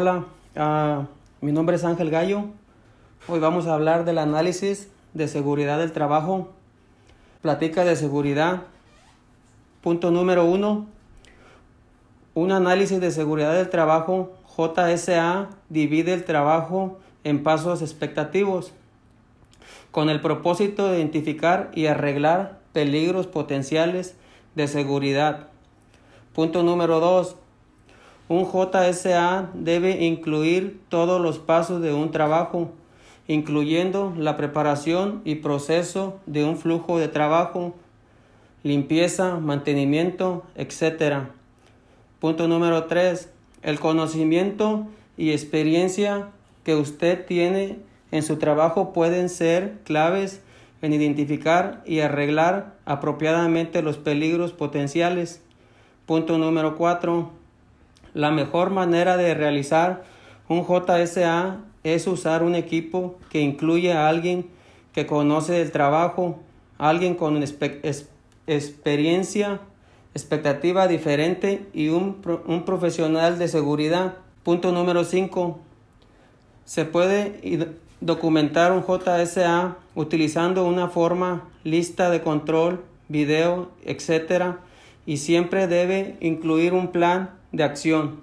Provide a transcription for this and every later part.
Hola, ah, mi nombre es Ángel Gallo. Hoy vamos a hablar del análisis de seguridad del trabajo. Platica de seguridad. Punto número uno. Un análisis de seguridad del trabajo JSA divide el trabajo en pasos expectativos con el propósito de identificar y arreglar peligros potenciales de seguridad. Punto número dos un JSA debe incluir todos los pasos de un trabajo, incluyendo la preparación y proceso de un flujo de trabajo, limpieza, mantenimiento, etc. Punto número 3. El conocimiento y experiencia que usted tiene en su trabajo pueden ser claves en identificar y arreglar apropiadamente los peligros potenciales. Punto número 4. La mejor manera de realizar un JSA es usar un equipo que incluye a alguien que conoce el trabajo, alguien con experiencia, expectativa diferente y un, un profesional de seguridad. Punto número 5. Se puede documentar un JSA utilizando una forma, lista de control, video, etc. Y siempre debe incluir un plan de acción.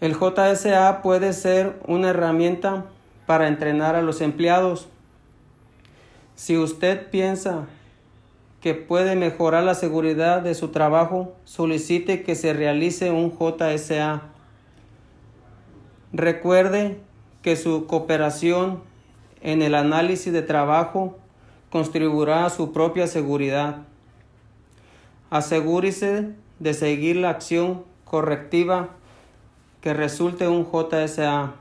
El JSA puede ser una herramienta para entrenar a los empleados. Si usted piensa que puede mejorar la seguridad de su trabajo, solicite que se realice un JSA. Recuerde que su cooperación en el análisis de trabajo contribuirá a su propia seguridad. Asegúrese de seguir la acción correctiva que resulte un JSA.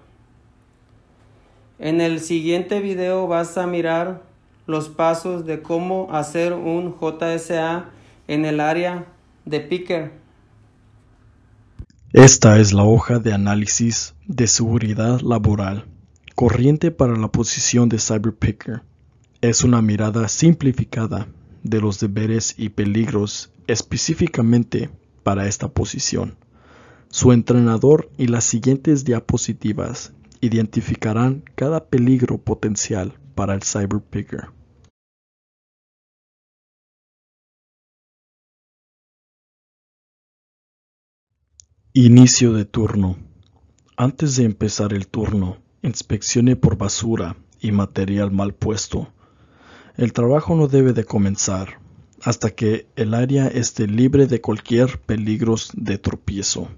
En el siguiente video vas a mirar los pasos de cómo hacer un JSA en el área de Picker. Esta es la hoja de análisis de seguridad laboral, corriente para la posición de Cyber Picker. Es una mirada simplificada de los deberes y peligros específicamente para esta posición. Su entrenador y las siguientes diapositivas identificarán cada peligro potencial para el cyberpicker. Inicio de turno. Antes de empezar el turno, inspeccione por basura y material mal puesto. El trabajo no debe de comenzar hasta que el área esté libre de cualquier peligro de tropiezo.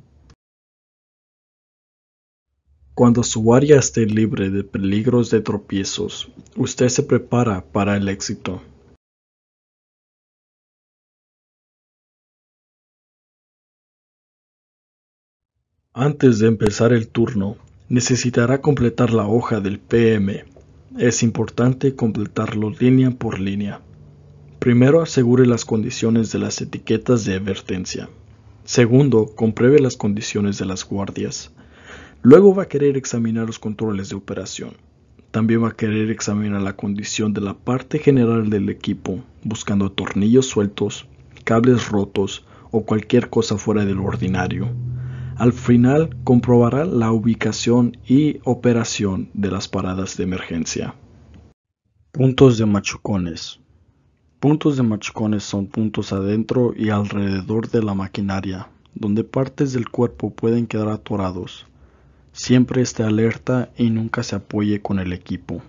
Cuando su área esté libre de peligros de tropiezos, usted se prepara para el éxito. Antes de empezar el turno, necesitará completar la hoja del PM. Es importante completarlo línea por línea. Primero, asegure las condiciones de las etiquetas de advertencia. Segundo, compruebe las condiciones de las guardias. Luego va a querer examinar los controles de operación. También va a querer examinar la condición de la parte general del equipo, buscando tornillos sueltos, cables rotos o cualquier cosa fuera del ordinario. Al final comprobará la ubicación y operación de las paradas de emergencia. Puntos de machucones. Puntos de machucones son puntos adentro y alrededor de la maquinaria, donde partes del cuerpo pueden quedar atorados. Siempre esté alerta y nunca se apoye con el equipo.